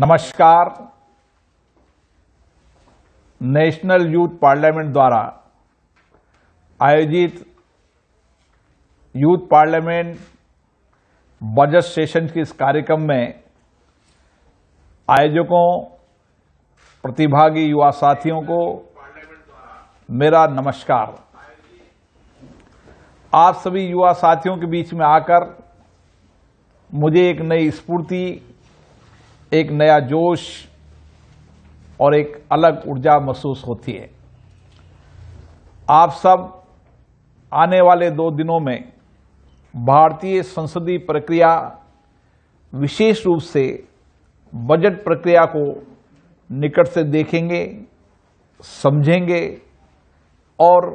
नमस्कार national youth parliament द्वारा आयोजित यूथ पार्लियामेंट बजट सेशन के इस कार्यक्रम में आयोजकों प्रतिभागी युवा साथियों को मेरा नमस्कार आप सभी युवा साथियों के बीच में आकर मुझे एक नई स्फूर्ति एक नया जोश और एक अलग ऊर्जा महसूस होती है आप सब आने वाले दो दिनों में भारतीय संसदीय प्रक्रिया विशेष रूप से बजट प्रक्रिया को निकट से देखेंगे समझेंगे और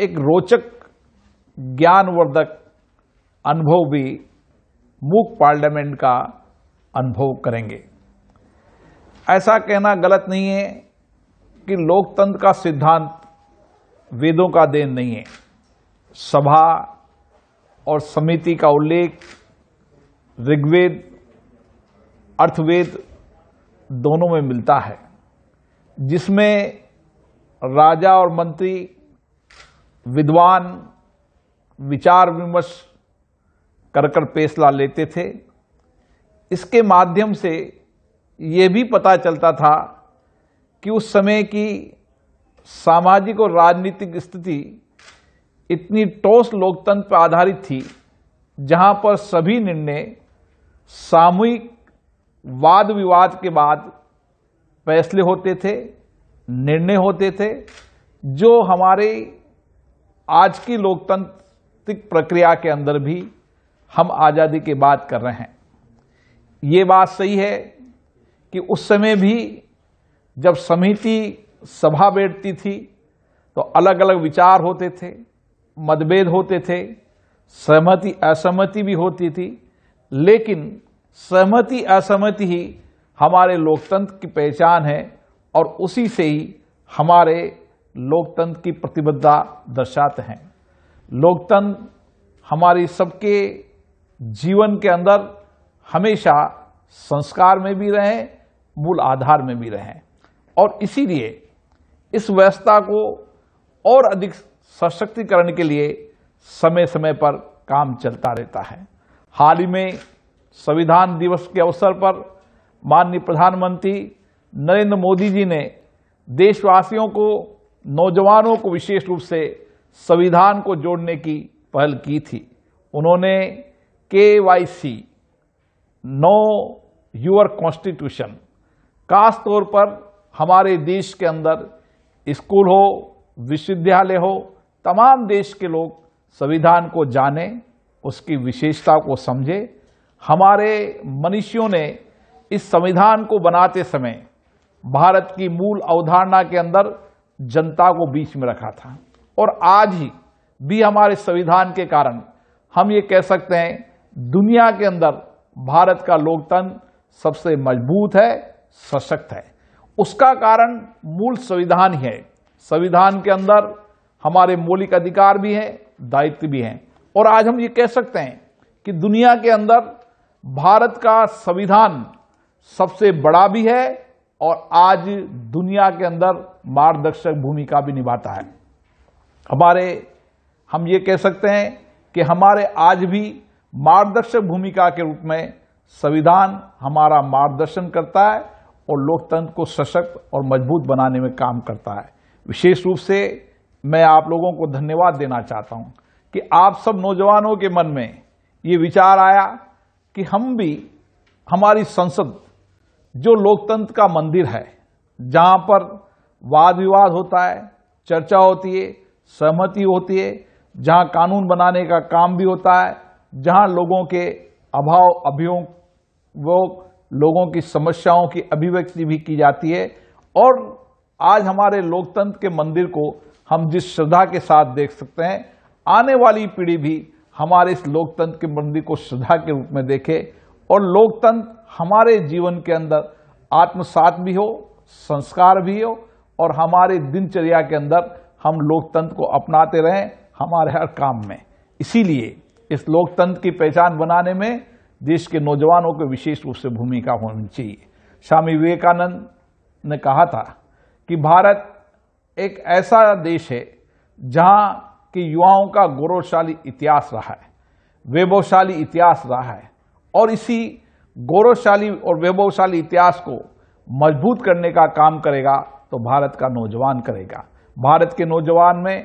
एक रोचक ज्ञानवर्धक अनुभव भी मूक पार्लियामेंट का अनुभव करेंगे ऐसा कहना गलत नहीं है कि लोकतंत्र का सिद्धांत वेदों का देन नहीं है सभा और समिति का उल्लेख ऋग्वेद अर्थवेद दोनों में मिलता है जिसमें राजा और मंत्री विद्वान विचार विमर्श कर कर फैसला लेते थे इसके माध्यम से ये भी पता चलता था कि उस समय की सामाजिक और राजनीतिक स्थिति इतनी टोस लोकतंत्र पर आधारित थी जहां पर सभी निर्णय सामूहिक वाद विवाद के बाद फैसले होते थे निर्णय होते थे जो हमारे आज की लोकतांत्रिक प्रक्रिया के अंदर भी हम आज़ादी के बाद कर रहे हैं ये बात सही है कि उस समय भी जब समिति सभा बैठती थी तो अलग अलग विचार होते थे मतभेद होते थे सहमति असहमति भी होती थी लेकिन सहमति असहमति ही हमारे लोकतंत्र की पहचान है और उसी से ही हमारे लोकतंत्र की प्रतिबद्धता दर्शाते हैं लोकतंत्र हमारी सबके जीवन के अंदर हमेशा संस्कार में भी रहें मूल आधार में भी रहें और इसीलिए इस व्यवस्था को और अधिक सशक्तिकरण के लिए समय समय पर काम चलता रहता है हाल ही में संविधान दिवस के अवसर पर माननीय प्रधानमंत्री नरेंद्र मोदी जी ने देशवासियों को नौजवानों को विशेष रूप से संविधान को जोड़ने की पहल की थी उन्होंने K Y C know your constitution खास तौर पर हमारे देश के अंदर स्कूल हो विश्वविद्यालय हो तमाम देश के लोग संविधान को जाने उसकी विशेषता को समझे हमारे मनुष्यों ने इस संविधान को बनाते समय भारत की मूल अवधारणा के अंदर जनता को बीच में रखा था और आज ही भी हमारे संविधान के कारण हम ये कह सकते हैं दुनिया के अंदर भारत का लोकतंत्र सबसे मजबूत है सशक्त है उसका कारण मूल संविधान ही है संविधान के अंदर हमारे मौलिक अधिकार भी हैं दायित्व भी हैं और आज हम ये कह सकते हैं कि दुनिया के अंदर भारत का संविधान सबसे बड़ा भी है और आज दुनिया के अंदर मार्गदर्शक भूमिका भी निभाता है हमारे हम ये कह सकते हैं कि हमारे आज भी मार्गदर्शक भूमिका के रूप में संविधान हमारा मार्गदर्शन करता है और लोकतंत्र को सशक्त और मजबूत बनाने में काम करता है विशेष रूप से मैं आप लोगों को धन्यवाद देना चाहता हूं कि आप सब नौजवानों के मन में ये विचार आया कि हम भी हमारी संसद जो लोकतंत्र का मंदिर है जहां पर वाद विवाद होता है चर्चा होती है सहमति होती है जहां कानून बनाने का काम भी होता है जहां लोगों के अभाव अभियोग वो लोगों की समस्याओं की अभिव्यक्ति भी की जाती है और आज हमारे लोकतंत्र के मंदिर को हम जिस श्रद्धा के साथ देख सकते हैं आने वाली पीढ़ी भी हमारे इस लोकतंत्र के मंदिर को श्रद्धा के रूप में देखे और लोकतंत्र हमारे जीवन के अंदर आत्मसात भी हो संस्कार भी हो और हमारे दिनचर्या के अंदर हम लोकतंत्र को अपनाते रहें हमारे हर काम में इसीलिए इस लोकतंत्र की पहचान बनाने में देश के नौजवानों को विशेष रूप से भूमिका होनी चाहिए स्वामी विवेकानंद ने कहा था कि भारत एक ऐसा देश है जहाँ के युवाओं का गौरवशाली इतिहास रहा है वैभवशाली इतिहास रहा है और इसी गौरवशाली और वैभवशाली इतिहास को मजबूत करने का काम करेगा तो भारत का नौजवान करेगा भारत के नौजवान में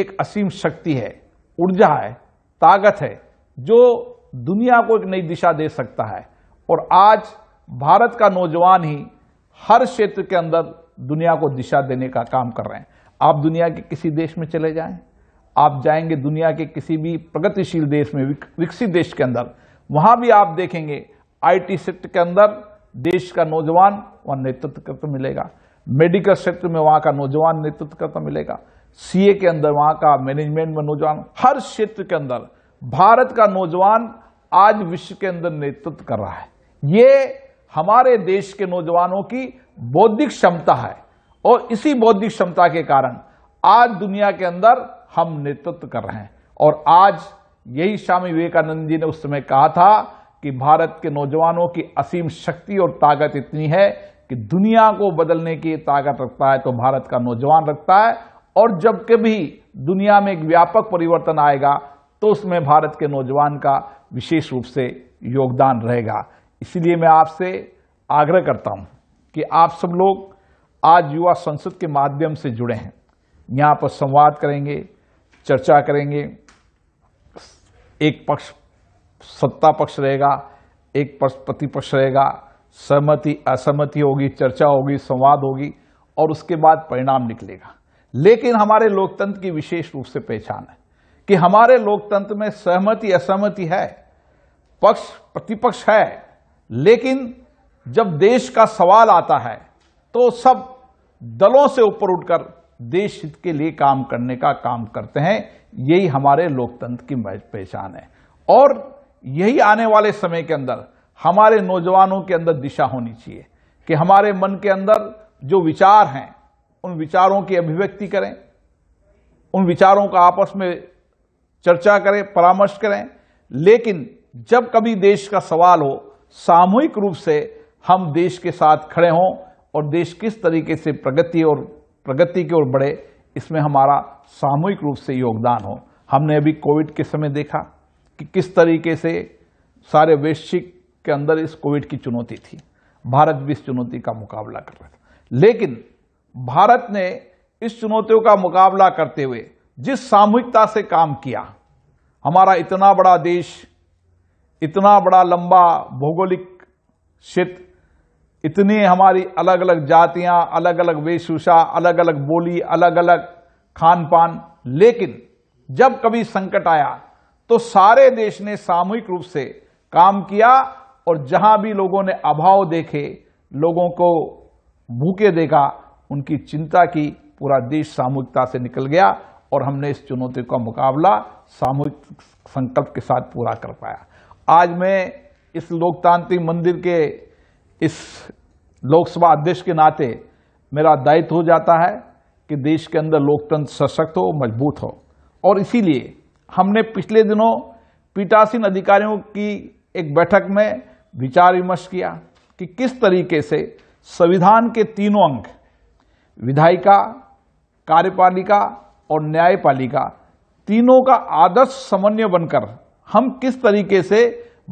एक असीम शक्ति है ऊर्जा है ताकत है जो दुनिया को एक नई दिशा दे सकता है और आज भारत का नौजवान ही हर क्षेत्र के अंदर दुनिया को दिशा देने का काम कर रहे हैं आप दुनिया के किसी देश में चले जाएं आप जाएंगे दुनिया के किसी भी प्रगतिशील देश में विकसित देश के अंदर वहां भी आप देखेंगे आईटी सेक्टर के अंदर देश का नौजवान वहां नेतृत्व करता मिलेगा मेडिकल सेक्टर में वहां का नौजवान नेतृत्व करता मिलेगा सीए के अंदर वहां का मैनेजमेंट में नौजवान हर क्षेत्र के अंदर भारत का नौजवान आज विश्व के अंदर नेतृत्व कर रहा है ये हमारे देश के नौजवानों की बौद्धिक क्षमता है और इसी बौद्धिक क्षमता के कारण आज दुनिया के अंदर हम नेतृत्व कर रहे हैं और आज यही स्वामी विवेकानंद जी ने उस समय कहा था कि भारत के नौजवानों की असीम शक्ति और ताकत इतनी है कि दुनिया को बदलने की ताकत रखता है तो भारत का नौजवान रखता है और जब कभी दुनिया में एक व्यापक परिवर्तन आएगा तो उसमें भारत के नौजवान का विशेष रूप से योगदान रहेगा इसलिए मैं आपसे आग्रह करता हूं कि आप सब लोग आज युवा संसद के माध्यम से जुड़े हैं यहाँ पर संवाद करेंगे चर्चा करेंगे एक पक्ष सत्ता पक्ष रहेगा एक पक्ष प्रतिपक्ष रहेगा सहमति असहमति होगी चर्चा होगी संवाद होगी और उसके बाद परिणाम निकलेगा लेकिन हमारे लोकतंत्र की विशेष रूप से पहचान है कि हमारे लोकतंत्र में सहमति असहमति है पक्ष प्रतिपक्ष है लेकिन जब देश का सवाल आता है तो सब दलों से ऊपर उठकर देश हित के लिए काम करने का काम करते हैं यही हमारे लोकतंत्र की पहचान है और यही आने वाले समय के अंदर हमारे नौजवानों के अंदर दिशा होनी चाहिए कि हमारे मन के अंदर जो विचार हैं उन विचारों की अभिव्यक्ति करें उन विचारों का आपस में चर्चा करें परामर्श करें लेकिन जब कभी देश का सवाल हो सामूहिक रूप से हम देश के साथ खड़े हों और देश किस तरीके से प्रगति और प्रगति की ओर बढ़े इसमें हमारा सामूहिक रूप से योगदान हो हमने अभी कोविड के समय देखा कि किस तरीके से सारे वैश्विक के अंदर इस कोविड की चुनौती थी भारत भी इस चुनौती का मुकाबला कर रहा था लेकिन भारत ने इस चुनौतियों का मुकाबला करते हुए जिस सामूहिकता से काम किया हमारा इतना बड़ा देश इतना बड़ा लंबा भौगोलिक क्षेत्र इतनी हमारी अलग अलग जातियां अलग अलग वेशभूषा अलग अलग बोली अलग अलग खान पान लेकिन जब कभी संकट आया तो सारे देश ने सामूहिक रूप से काम किया और जहां भी लोगों ने अभाव देखे लोगों को भूखे देखा उनकी चिंता की पूरा देश सामूहिकता से निकल गया और हमने इस चुनौती का मुकाबला सामूहिक संकल्प के साथ पूरा कर पाया आज मैं इस लोकतांत्रिक मंदिर के इस लोकसभा अध्यक्ष के नाते मेरा दायित्व हो जाता है कि देश के अंदर लोकतंत्र सशक्त हो मजबूत हो और इसीलिए हमने पिछले दिनों पीटासीन अधिकारियों की एक बैठक में विचार विमर्श किया कि किस तरीके से संविधान के तीनों अंग विधायिका कार्यपालिका और न्यायपालिका तीनों का आदर्श समन्वय बनकर हम किस तरीके से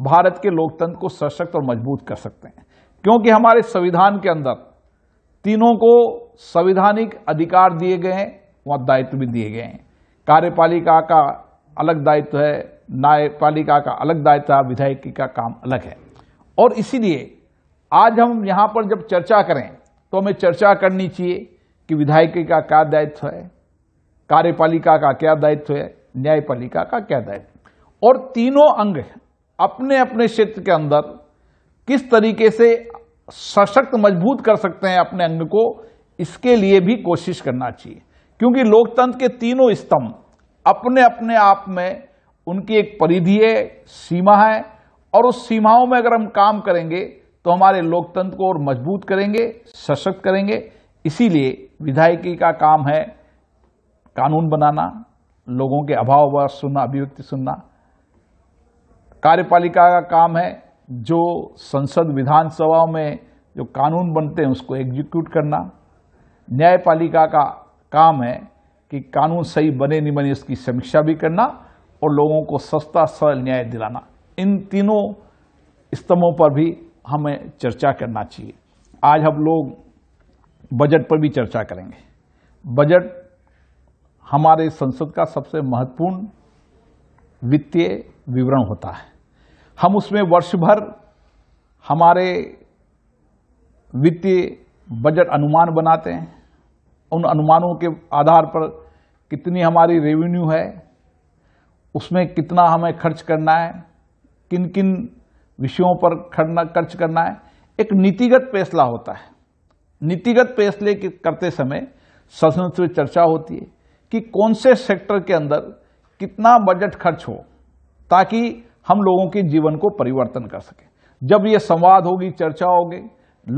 भारत के लोकतंत्र को सशक्त और मजबूत कर सकते हैं क्योंकि हमारे संविधान के अंदर तीनों को संविधानिक अधिकार दिए गए हैं व दायित्व भी दिए गए हैं कार्यपालिका का अलग दायित्व है न्यायपालिका का अलग दायित्व है विधायकी का काम अलग है और इसीलिए आज हम यहाँ पर जब चर्चा करें तो हमें चर्चा करनी चाहिए कि विधायक का क्या दायित्व है कार्यपालिका का क्या दायित्व है न्यायपालिका का क्या दायित्व और तीनों अंग अपने अपने क्षेत्र के अंदर किस तरीके से सशक्त मजबूत कर सकते हैं अपने अंग को इसके लिए भी कोशिश करना चाहिए क्योंकि लोकतंत्र के तीनों स्तंभ अपने अपने आप में उनकी एक परिधि है सीमा है और उस सीमाओं में अगर हम काम करेंगे तो हमारे लोकतंत्र को और मजबूत करेंगे सशक्त करेंगे इसीलिए विधायकी का काम है कानून बनाना लोगों के अभाव व सुनना अभिव्यक्ति सुनना कार्यपालिका का काम है जो संसद विधानसभाओं में जो कानून बनते हैं उसको एग्जीक्यूट करना न्यायपालिका का काम है कि कानून सही बने नहीं बने इसकी समीक्षा भी करना और लोगों को सस्ता सरल न्याय दिलाना इन तीनों स्तंभों पर भी हमें चर्चा करना चाहिए आज हम लोग बजट पर भी चर्चा करेंगे बजट हमारे संसद का सबसे महत्वपूर्ण वित्तीय विवरण होता है हम उसमें वर्ष भर हमारे वित्तीय बजट अनुमान बनाते हैं उन अनुमानों के आधार पर कितनी हमारी रेवेन्यू है उसमें कितना हमें खर्च करना है किन किन विषयों पर खर्च करना है एक नीतिगत फैसला होता है नीतिगत फैसले करते समय संसद से चर्चा होती है कि कौन से सेक्टर के अंदर कितना बजट खर्च हो ताकि हम लोगों के जीवन को परिवर्तन कर सकें जब ये संवाद होगी चर्चा होगी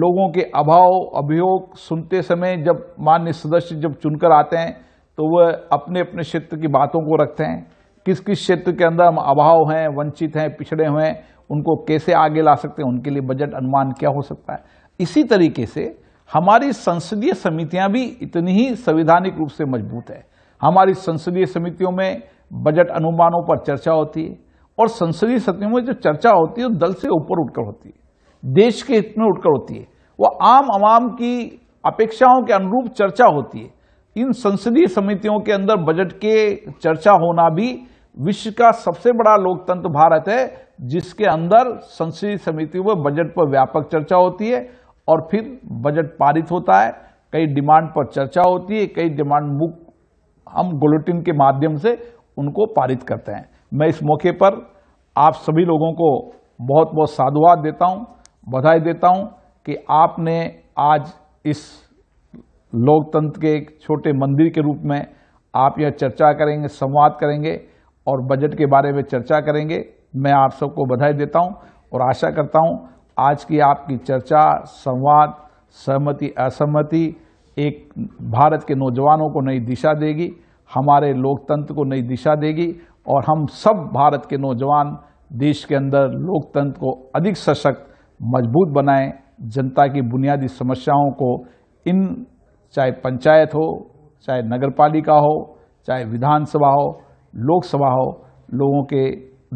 लोगों के अभाव अभियोग सुनते समय जब मान्य सदस्य जब चुनकर आते हैं तो वह अपने अपने क्षेत्र की बातों को रखते हैं किस किस क्षेत्र के अंदर हम अभाव हैं वंचित हैं पिछड़े हुए हैं उनको कैसे आगे ला सकते हैं उनके लिए बजट अनुमान क्या हो सकता है इसी तरीके से हमारी संसदीय समितियां भी इतनी ही संवैधानिक रूप से मजबूत है हमारी संसदीय समितियों में बजट अनुमानों पर चर्चा होती है और संसदीय समितियों में जो चर्चा होती है वो दल से ऊपर उठकर होती है देश के हित में उठकर होती है वो आम आवाम की अपेक्षाओं के अनुरूप चर्चा होती है इन संसदीय समितियों के अंदर बजट के चर्चा होना भी विश्व का सबसे बड़ा लोकतंत्र भारत है जिसके अंदर संसदीय समितियों में बजट पर व्यापक चर्चा होती है और फिर बजट पारित होता है कई डिमांड पर चर्चा होती है कई डिमांड बुक हम बुलेटिन के माध्यम से उनको पारित करते हैं मैं इस मौके पर आप सभी लोगों को बहुत बहुत साधुवाद देता हूं बधाई देता हूं कि आपने आज इस लोकतंत्र के एक छोटे मंदिर के रूप में आप यह चर्चा करेंगे संवाद करेंगे और बजट के बारे में चर्चा करेंगे मैं आप सबको बधाई देता हूं और आशा करता हूं आज की आपकी चर्चा संवाद सहमति असहमति एक भारत के नौजवानों को नई दिशा देगी हमारे लोकतंत्र को नई दिशा देगी और हम सब भारत के नौजवान देश के अंदर लोकतंत्र को अधिक सशक्त मजबूत बनाएं जनता की बुनियादी समस्याओं को इन चाहे पंचायत हो चाहे नगर पालिका हो चाहे विधानसभा हो लोकसभा हो लोगों के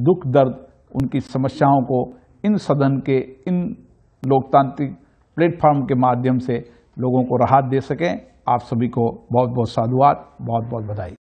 दुख दर्द उनकी समस्याओं को इन सदन के इन लोकतांत्रिक प्लेटफार्म के माध्यम से लोगों को राहत दे सकें आप सभी को बहुत बहुत साधुवाद बहुत बहुत बधाई